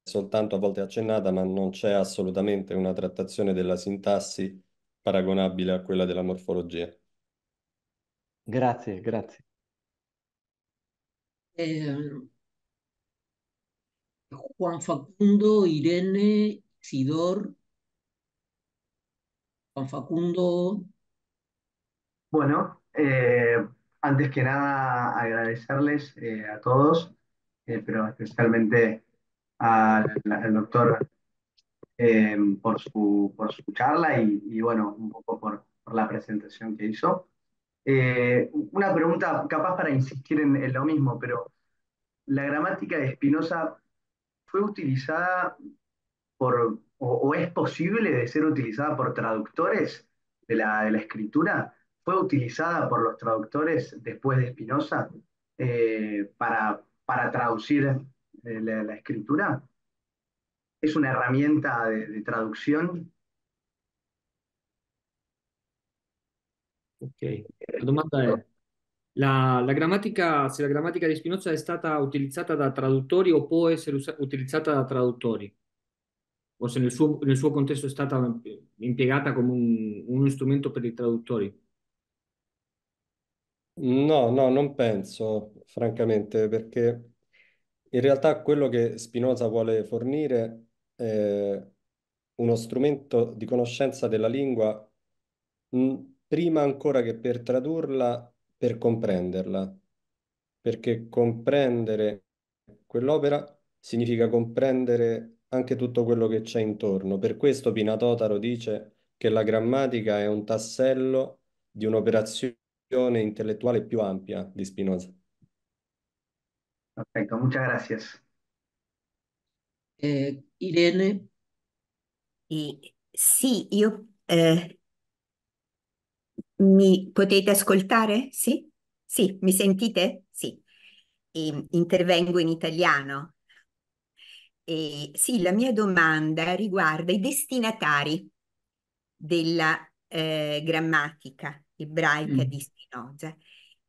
soltanto a volte accennata, ma non c'è assolutamente una trattazione della sintassi paragonabile a quella della morfologia. Grazie, grazie. Eh, Juan Facundo, Irene, Sidor. Juan Facundo. Bueno. Eh, antes que nada, agradecerles eh, a todos, eh, pero especialmente al, doctor por, su, charla y, bueno, un poco por, la presentación que hizo. una pregunta capaz para insistir en, lo mismo, pero la gramática de Spinoza fue utilizada por, o, es posible de ser utilizada por traductores de la, de la escritura? fue utilizada por los traductores después de Spinoza eh, para, para, traducir eh, la, escritura. Es una herramienta de, traducción. Ok, la, la, la, la gramática de Spinoza è stata utilizzata da traduttori o puede ser utilizada da traduttori? O se nel suo, nel suo contesto è eh, impiegata un, instrumento para per i No, no, non penso, francamente, perché in realtà quello che Spinoza vuole fornire è uno strumento di conoscenza della lingua, prima ancora che per tradurla, per comprenderla, perché comprendere quell'opera significa comprendere anche tutto quello che c'è intorno. Per questo Pinatotaro dice che la grammatica è un tassello di un'operazione intellettuale più ampia di Spinoza. Perfetto, muchas gracias. Eh, Irene? Eh, sì, io... Eh, mi potete ascoltare? Sì? Sì, mi sentite? Sì. E, intervengo in italiano. E, sì, la mia domanda riguarda i destinatari della eh, grammatica ebraica mm. di Spinoza.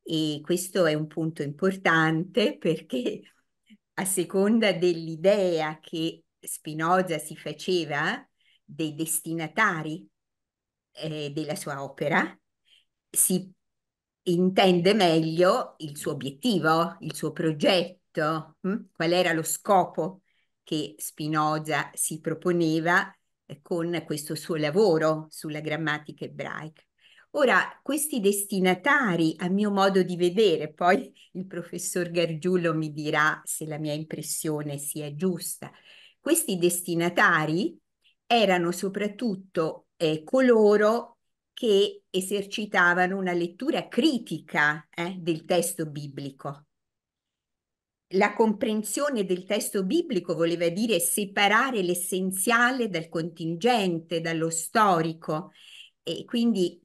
E questo è un punto importante perché a seconda dell'idea che Spinoza si faceva dei destinatari eh, della sua opera, si intende meglio il suo obiettivo, il suo progetto, hm? qual era lo scopo che Spinoza si proponeva eh, con questo suo lavoro sulla grammatica ebraica. Ora, questi destinatari, a mio modo di vedere, poi il professor Gargiulo mi dirà se la mia impressione sia giusta, questi destinatari erano soprattutto eh, coloro che esercitavano una lettura critica eh, del testo biblico. La comprensione del testo biblico voleva dire separare l'essenziale dal contingente, dallo storico, e quindi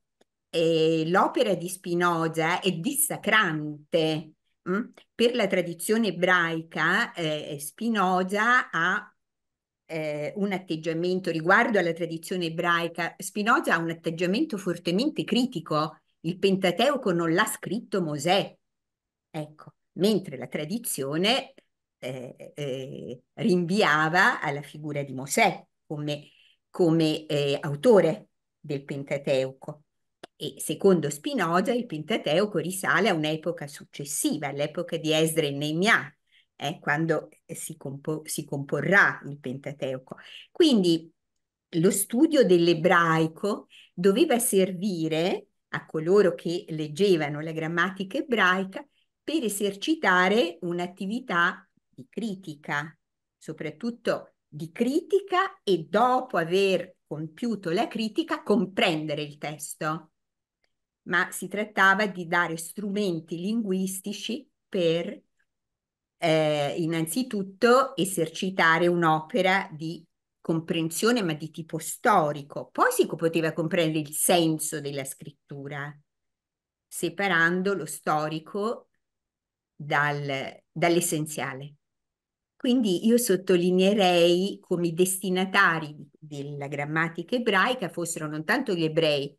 eh, l'opera di Spinoza è dissacrante. Mh? Mm? Per la tradizione ebraica eh, Spinoza ha eh, un atteggiamento riguardo alla tradizione ebraica, Spinoza ha un atteggiamento fortemente critico. Il Pentateuco non l'ha scritto Mosè, ecco, mentre la tradizione eh, eh, rinviava alla figura di Mosè come, come eh, autore del Pentateuco. E secondo Spinoza il Pentateuco risale a un'epoca successiva, all'epoca di Esdre e Neemia, eh, quando eh, si, compo- si comporrà il Pentateuco. Quindi lo studio dell'ebraico doveva servire a coloro che leggevano la grammatica ebraica per esercitare un'attività di critica, soprattutto di critica e dopo aver compiuto la critica comprendere il testo ma si trattava di dare strumenti linguistici per eh, innanzitutto esercitare un'opera di comprensione, ma di tipo storico. Poi si poteva comprendere il senso della scrittura, separando lo storico dal, dall'essenziale. Quindi io sottolineerei come i destinatari della grammatica ebraica fossero non tanto gli ebrei,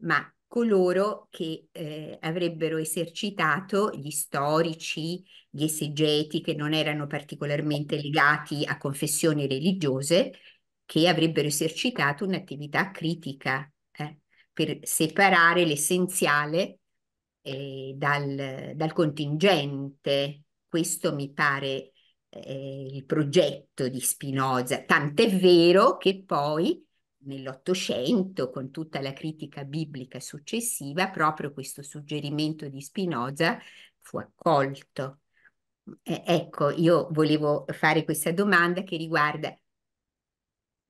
ma coloro che eh, avrebbero esercitato gli storici, gli esegeti che non erano particolarmente legati a confessioni religiose, che avrebbero esercitato un'attività critica eh, per separare l'essenziale eh, dal, dal, contingente. Questo mi pare eh, il progetto di Spinoza, tant'è vero che poi nell'Ottocento, con tutta la critica biblica successiva, proprio questo suggerimento di Spinoza fu accolto. Eh, ecco, io volevo fare questa domanda che riguarda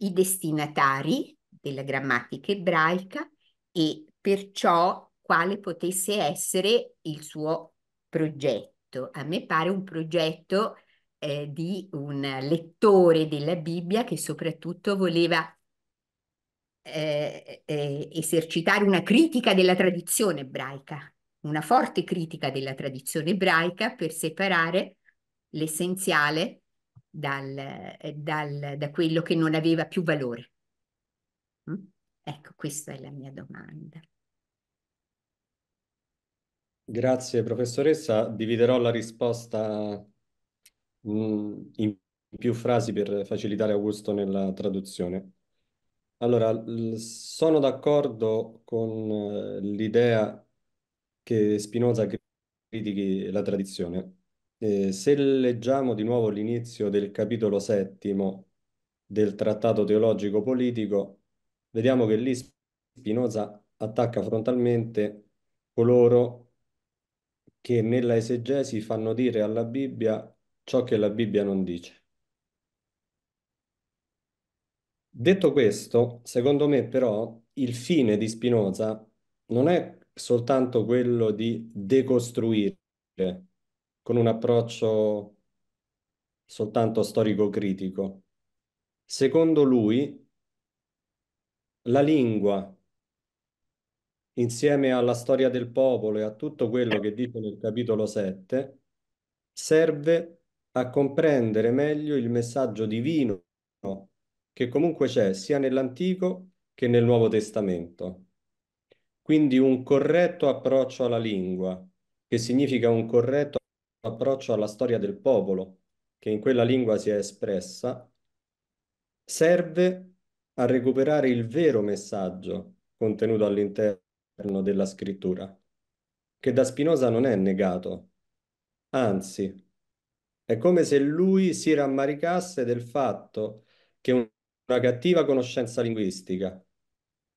i destinatari della grammatica ebraica e perciò quale potesse essere il suo progetto. A me pare un progetto eh, di un lettore della Bibbia che soprattutto voleva eh, eh, esercitare una critica della tradizione ebraica, una forte critica della tradizione ebraica per separare l'essenziale dal, eh, dal, da quello che non aveva più valore. Mm? Ecco, questa è la mia domanda. Grazie professoressa, dividerò la risposta mm, in più frasi per facilitare Augusto nella traduzione. Allora, sono d'accordo con eh, l'idea che Spinoza critichi la tradizione. Eh, se leggiamo di nuovo l'inizio del capitolo settimo del Trattato Teologico Politico, vediamo che lì Spinoza attacca frontalmente coloro che nella esegesi fanno dire alla Bibbia ciò che la Bibbia non dice. Detto questo, secondo me però il fine di Spinoza non è soltanto quello di decostruire con un approccio soltanto storico-critico. Secondo lui, la lingua, insieme alla storia del popolo e a tutto quello che dice nel capitolo 7, serve a comprendere meglio il messaggio divino che comunque c'è sia nell'Antico che nel Nuovo Testamento. Quindi un corretto approccio alla lingua, che significa un corretto approccio alla storia del popolo, che in quella lingua si è espressa, serve a recuperare il vero messaggio contenuto all'interno della scrittura, che da Spinoza non è negato, anzi, è come se lui si rammaricasse del fatto che un una cattiva conoscenza linguistica,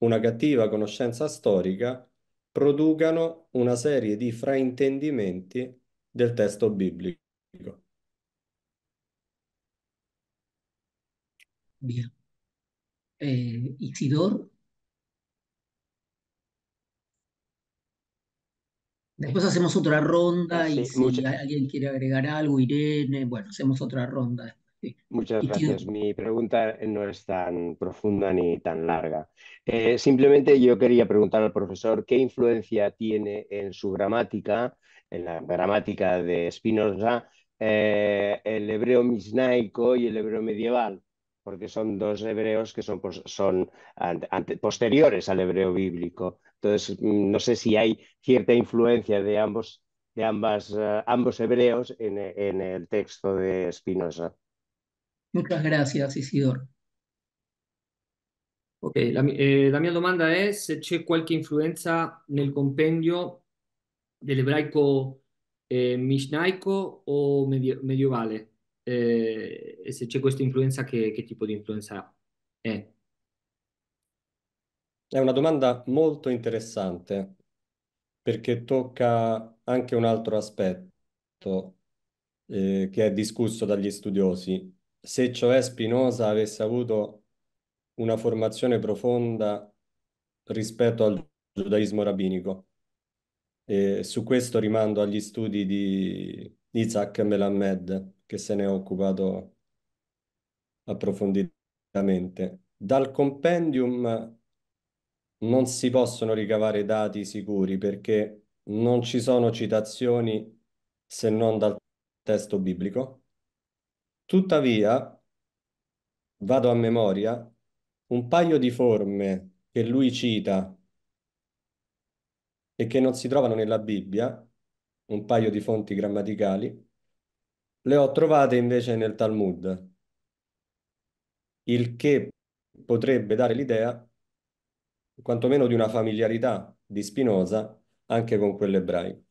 una cattiva conoscenza storica producano una serie di fraintendimenti del testo biblico. Bien. Eh, Isidor. Después hacemos otra ronda ah, sí, y si muchas... alguien quiere agregar algo, Irene, bueno, hacemos otra ronda Muchas gracias. Mi pregunta no es tan profunda ni tan larga. Eh, simplemente yo quería preguntar al profesor qué influencia tiene en su gramática, en la gramática de Spinoza, eh, el hebreo misnaico y el hebreo medieval, porque son dos hebreos que son, pues, son posteriores al hebreo bíblico. Entonces, mm, no sé si hay cierta influencia de ambos de ambas, eh, ambos hebreos en, en el texto de Spinoza. Muchas gracias, Isidoro. Ok, la, eh, la mia domanda è se c'è qualche influenza nel compendio dell'ebraico eh, mishnaico o medio medievale eh, e se c'è questa influenza che, che tipo di influenza è. È una domanda molto interessante perché tocca anche un altro aspetto eh, che è discusso dagli studiosi, se cioè Spinoza avesse avuto una formazione profonda rispetto al giudaismo rabbinico. E su questo rimando agli studi di Isaac Melamed, che se ne è occupato approfonditamente. Dal compendium non si possono ricavare dati sicuri perché non ci sono citazioni se non dal testo biblico Tuttavia, vado a memoria, un paio di forme che lui cita e che non si trovano nella Bibbia, un paio di fonti grammaticali, le ho trovate invece nel Talmud, il che potrebbe dare l'idea quantomeno di una familiarità di Spinoza anche con quell'ebraico.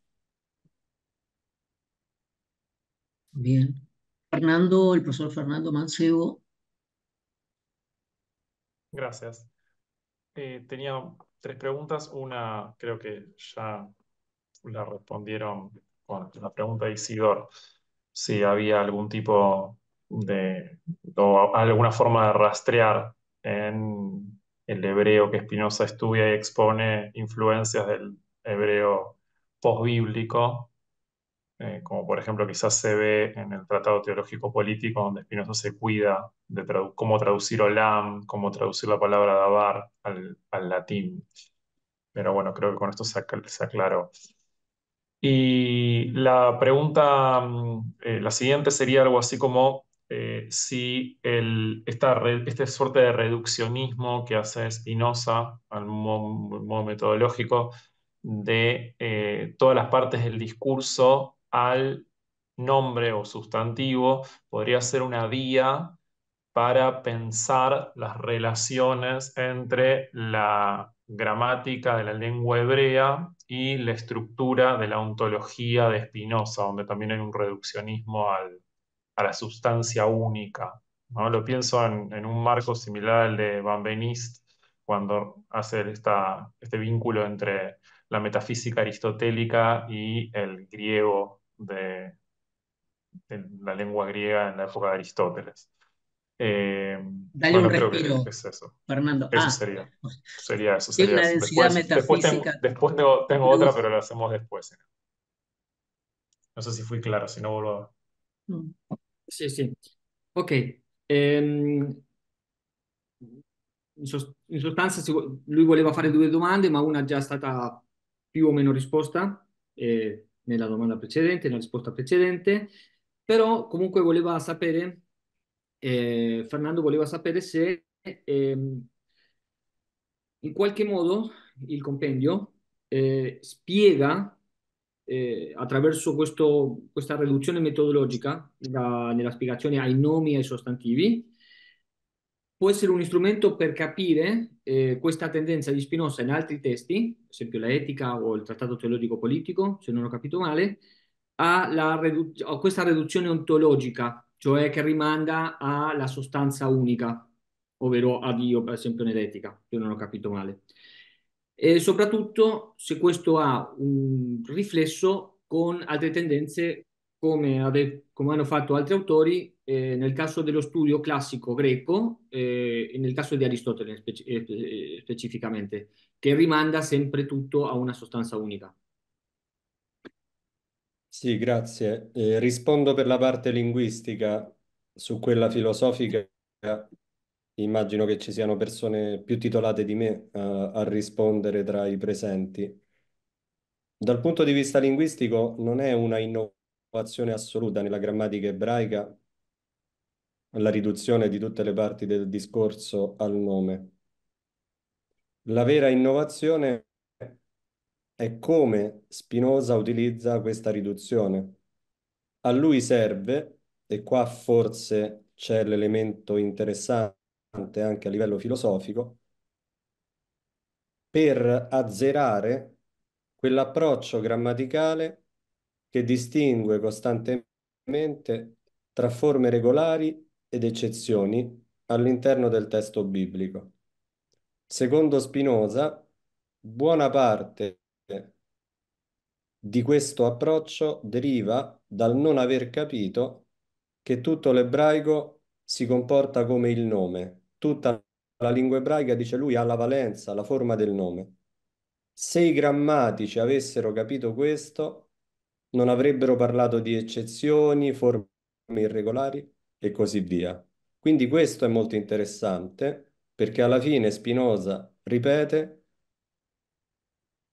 Bien. Fernando, el profesor Fernando Mancebo. Gracias. Eh, tenía tres preguntas. Una creo que ya la respondieron con la pregunta de Isidor. Si había algún tipo de, o alguna forma de rastrear en el hebreo que Spinoza estudia y expone influencias del hebreo postbíblico eh, como por ejemplo quizás se ve en el Tratado Teológico Político, donde Spinoza se cuida de cómo traducir olam, cómo traducir la palabra dabar al, al latín. Pero bueno, creo que con esto se, aclaró. Y la pregunta, mm, eh, la siguiente sería algo así como eh, si el, esta, este suerte de reduccionismo que hace Spinoza al modo, metodológico de todas las partes del discurso al nombre o sustantivo podría ser una vía para pensar las relaciones entre la gramática de la lengua hebrea y la estructura de la ontología de Spinoza, donde también hay un reduccionismo a la sustancia única. Lo pienso en, un marco similar al de Van Benist, cuando hace este vínculo entre la metafísica aristotélica y el griego de, la lengua griega en la época de Aristóteles. Eh, Dale un respiro, eso. Fernando. Eso ah. sería, sería eso. Sería densidad después, metafísica. Después tengo, otra, pero la hacemos después. ¿eh? No sé si fui claro, si no vuelvo mm. Sí, sí. Ok. Em, en in sostanza lui voleva fare dos domande, ma una ya ha stata più o menos risposta. Eh, nella domanda precedente, nella risposta precedente, però comunque voleva sapere, eh, Fernando voleva sapere se eh, in qualche modo il compendio eh, spiega eh, attraverso questo, questa riduzione metodologica da, nella spiegazione ai nomi e ai sostantivi può essere uno strumento per capire eh, questa tendenza di Spinoza in altri testi, per esempio la Etica o il Trattato Teologico Politico, se non ho capito male, a, ridu- a questa riduzione ontologica, cioè che rimanda alla sostanza unica, ovvero a Dio, per esempio nell'Etica, se non ho capito male. E soprattutto se questo ha un riflesso con altre tendenze come, detto, come hanno fatto altri autori, eh, nel caso dello studio classico greco eh, e nel caso di Aristotele speci- eh, eh specificamente, che rimanda sempre tutto a una sostanza unica. Sì, grazie. Eh, rispondo per la parte linguistica, su quella filosofica immagino che ci siano persone più titolate di me a, eh, a rispondere tra i presenti. Dal punto di vista linguistico non è una innovazione innovazione assoluta nella grammatica ebraica la riduzione di tutte le parti del discorso al nome. La vera innovazione è come Spinoza utilizza questa riduzione. A lui serve, e qua forse c'è l'elemento interessante anche a livello filosofico, per azzerare quell'approccio grammaticale che distingue costantemente tra forme regolari ed eccezioni all'interno del testo biblico. Secondo Spinoza, buona parte di questo approccio deriva dal non aver capito che tutto l'ebraico si comporta come il nome, tutta la lingua ebraica, dice lui, ha la valenza, la forma del nome. Se i grammatici avessero capito questo, non avrebbero parlato di eccezioni, forme irregolari e così via. Quindi questo è molto interessante perché alla fine Spinoza ripete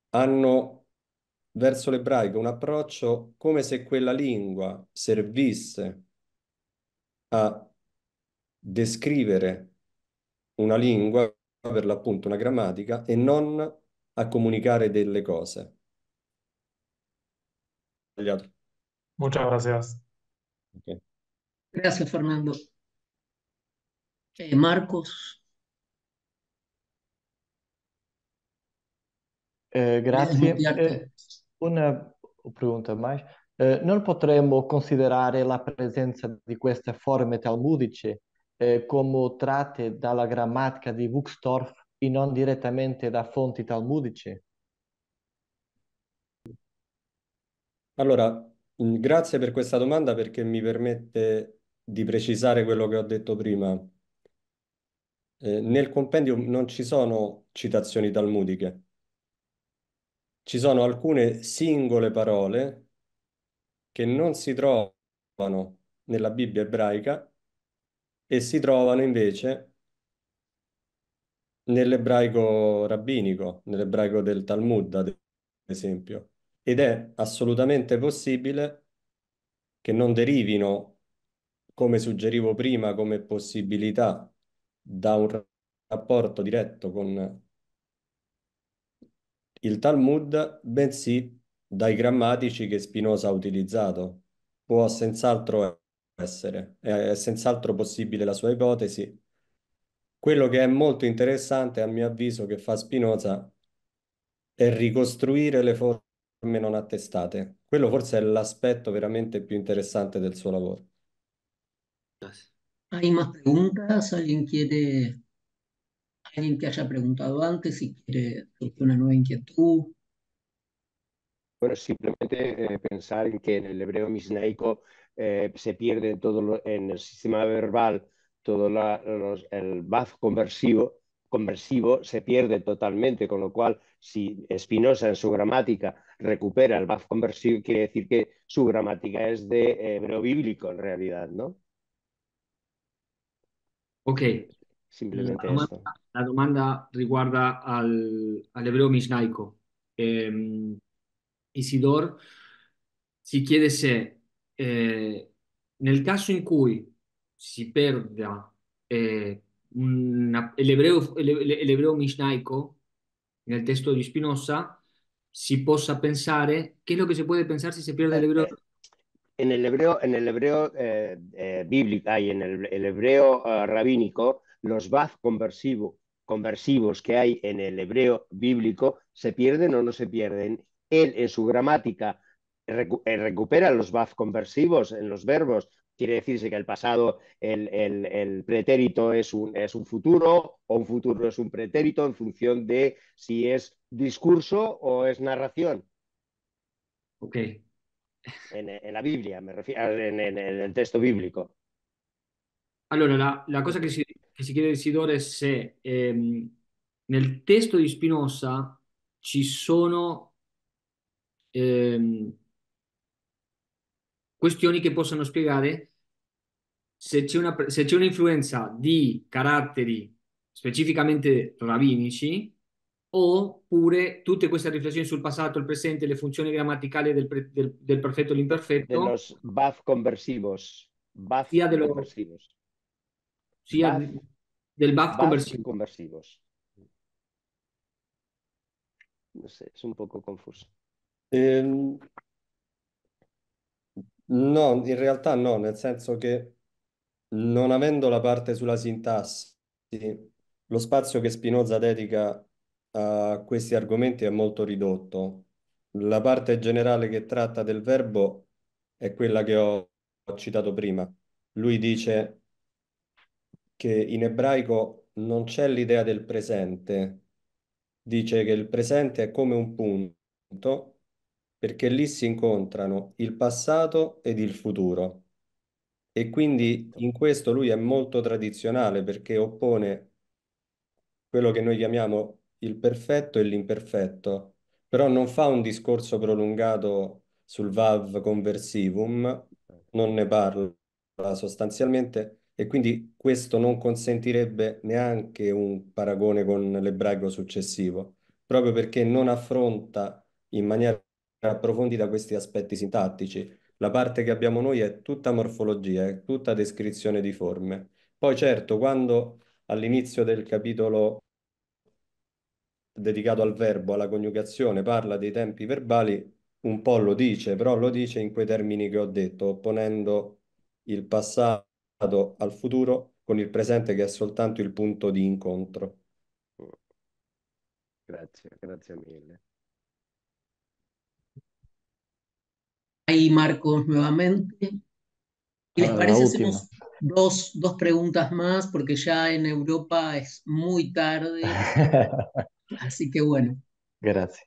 hanno verso l'ebraico un approccio come se quella lingua servisse a descrivere una lingua, per l'appunto una grammatica, e non a comunicare delle cose. Muchas gracias. Okay. Gracias, Fernando. Eh, Marcos. Eh, grazie. Eh, una pregunta mais. Eh, non potremmo considerare la presenza di queste forme talmudiche eh, come tratte dalla grammatica di Wuxtorf e non direttamente da fonti talmudiche? Allora, grazie per questa domanda perché mi permette di precisare quello che ho detto prima. Eh, nel compendio non ci sono citazioni talmudiche, ci sono alcune singole parole che non si trovano nella Bibbia ebraica e si trovano invece nell'ebraico rabbinico, nell'ebraico del Talmud, ad esempio ed è assolutamente possibile che non derivino, come suggerivo prima, come possibilità da un rapporto diretto con il Talmud, bensì dai grammatici che Spinoza ha utilizzato. Può senz'altro essere, è senz'altro possibile la sua ipotesi. Quello che è molto interessante, a mio avviso, che fa Spinoza è ricostruire le forze menos non attestate. Quello forse el aspecto veramente più interesante del su lavoro. Hay más preguntas, alguien quiere, alguien que haya preguntado antes, si quiere una nueva inquietud. Bueno, simplemente eh, pensar en que en el hebreo misnaico eh, se pierde todo en el sistema verbal, todo los, el baz conversivo, conversivo se pierde totalmente, con lo cual si Spinoza en su gramática recupera el baf conversivo, quiere decir que su gramática es de hebreo bíblico en realidad, ¿no? Ok. Simplemente la pregunta riguarda al, hebreo misnaico. Em, Isidor si quiere se eh, el caso en cui si perda eh, el hebreo misnaico en el texto de Spinoza, si posa pensar, eh, ¿qué es lo que se puede pensar si se pierde el hebreo? En el hebreo, en el hebreo eh, eh, bíblico y en el, hebreo rabínico, los baz conversivo, conversivos que hay en el hebreo bíblico se pierden o no se pierden. Él en su gramática recupera los baz conversivos en los verbos, quiere decirse que el pasado, el, pretérito es un, es un, futuro o un futuro es un pretérito en función de si es discurso o es narración. Ok. En, la Biblia, me refiero, en, el texto bíblico. Allora, ah, la, cosa que si, quiere si, chiede Isidore è se ehm, em, nel testo di Spinoza ci sono ehm, questioni che se c'è, una, se c'è un'influenza di caratteri specificamente rabbinici, oppure tutte queste riflessioni sul passato, il presente, le funzioni grammaticali del, pre, del, del perfetto e l'imperfetto. De los baf conversivos. Baf sia dello, conversivos. Sia baf, del baf, baf conversivo. conversivos. No sé, es un poco confuso. Eh, no, in realtà no, nel senso che non avendo la parte sulla sintassi, lo spazio che Spinoza dedica a questi argomenti è molto ridotto. La parte generale che tratta del verbo è quella che ho citato prima. Lui dice che in ebraico non c'è l'idea del presente, dice che il presente è come un punto perché lì si incontrano il passato ed il futuro. E quindi certo. in questo lui è molto tradizionale perché oppone quello che noi chiamiamo il perfetto e l'imperfetto, però non fa un discorso prolungato sul VAV conversivum, non ne parla sostanzialmente e quindi questo non consentirebbe neanche un paragone con l'ebraico successivo, proprio perché non affronta in maniera approfondita questi aspetti sintattici. La parte che abbiamo noi è tutta morfologia, è tutta descrizione di forme. Poi certo, quando all'inizio del capitolo dedicato al verbo, alla coniugazione, parla dei tempi verbali, un po' lo dice, però lo dice in quei termini che ho detto, opponendo il passato al futuro con il presente che è soltanto il punto di incontro. Grazie, grazie mille. ahí Marcos nuevamente. les ah, parece hacemos dos, dos preguntas más? Porque ya en Europa es muy tarde. Así que bueno. Gracias.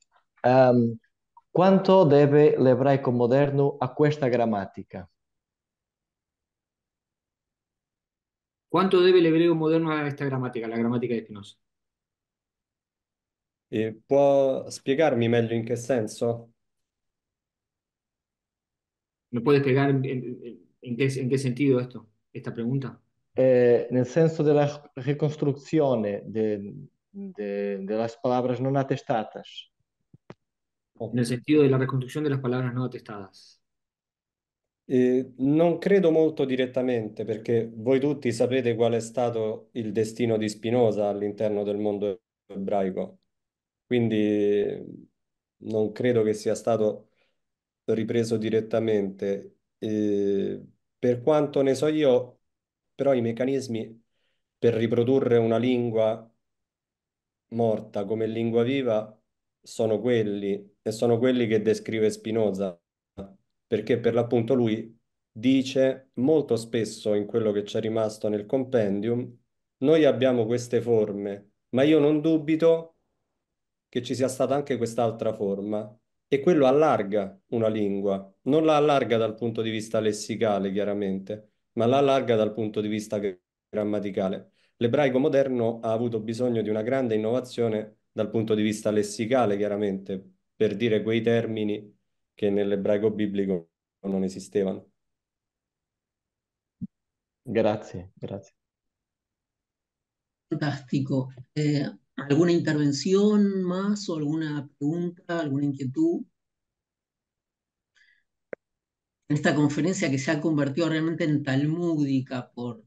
¿Cuánto debe el hebraico moderno a esta gramática? ¿Cuánto debe el hebreo moderno a esta gramática, la gramática de Spinoza? Eh, ¿Puedo explicarme mejor en qué sentido? ¿Me puede explicar en, en, en, qué, en, qué, sentido esto, esta pregunta? Eh, nel senso della ricostruzione de, de, de las palabras non atestadas. Oh. Nel sentido della ricostruzione delle parole non attestadas. Eh, non credo molto direttamente perché voi tutti sapete qual è stato il destino di Spinoza all'interno del mondo ebraico. Quindi non credo che sia stato ripreso direttamente. Eh, per quanto ne so io, però i meccanismi per riprodurre una lingua morta come lingua viva sono quelli e sono quelli che descrive Spinoza, perché per l'appunto lui dice molto spesso in quello che ci è rimasto nel compendium, noi abbiamo queste forme, ma io non dubito che ci sia stata anche quest'altra forma e quello allarga una lingua, non la allarga dal punto di vista lessicale chiaramente, ma la allarga dal punto di vista grammaticale. L'ebraico moderno ha avuto bisogno di una grande innovazione dal punto di vista lessicale chiaramente, per dire quei termini che nell'ebraico biblico non esistevano. Grazie, grazie. Fantastico. Eh, ¿Alguna intervención más o alguna pregunta, alguna inquietud? En esta conferencia que se ha convertido realmente en talmúdica por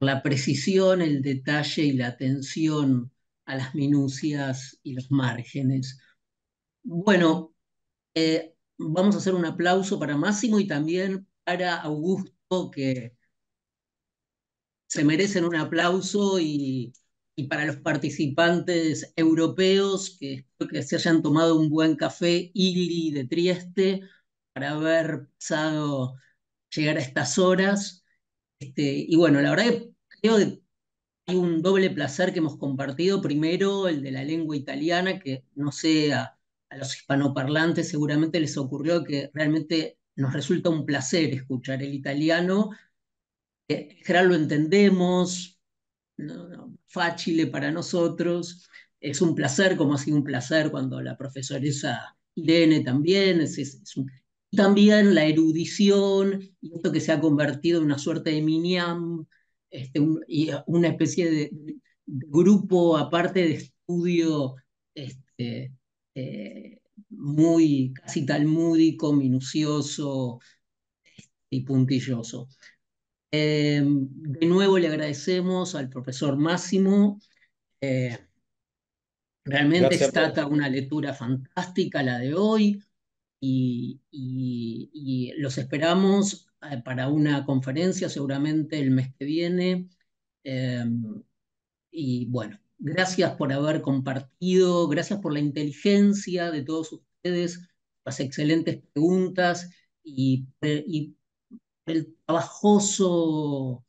la precisión, el detalle y la atención a las minucias y los márgenes. Bueno, eh, vamos a hacer un aplauso para Máximo y también para Augusto, que se merecen un aplauso y y para los participantes europeos, que espero que se hayan tomado un buen café Igli de Trieste para haber pasado llegar a estas horas. Este, y bueno, la verdad que creo que hay un doble placer que hemos compartido. Primero, el de la lengua italiana, que no sé, a, los hispanoparlantes seguramente les ocurrió que realmente nos resulta un placer escuchar el italiano. Eh, en general lo entendemos, Fácil para nosotros. Es un placer, como ha sido un placer cuando la profesoresa Irene también, es, también la erudición, y esto que se ha convertido en una suerte de miniam, este, y una especie de, grupo aparte de estudio este, eh, muy casi talmúdico, minucioso este, y puntilloso. Em, de nuevo le agradecemos al profesor Máximo. Eh, realmente está trata una lectura fantástica la de hoy y, los esperamos eh, para una conferencia seguramente el mes que viene. Em, y bueno, gracias por haber compartido, gracias por la inteligencia de todos ustedes, las excelentes preguntas y, y el trabajoso,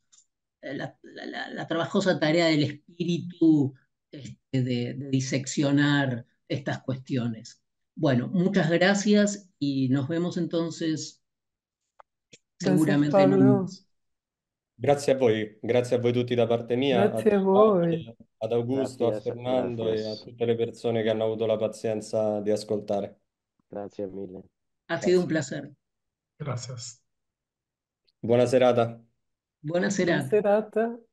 eh, la, la, trabajosa tarea del espíritu este, de, diseccionar estas cuestiones. Bueno, muchas gracias y nos vemos entonces seguramente gracias, Grazie a vos, gracias a voi tutti da parte mía a, eh. a Augusto, a Fernando y a todas las personas que han avuto la paciencia de ascoltare. Grazie mille. Ha sido un placer. Gracias. Buona serata. Buona Buona serata. serata.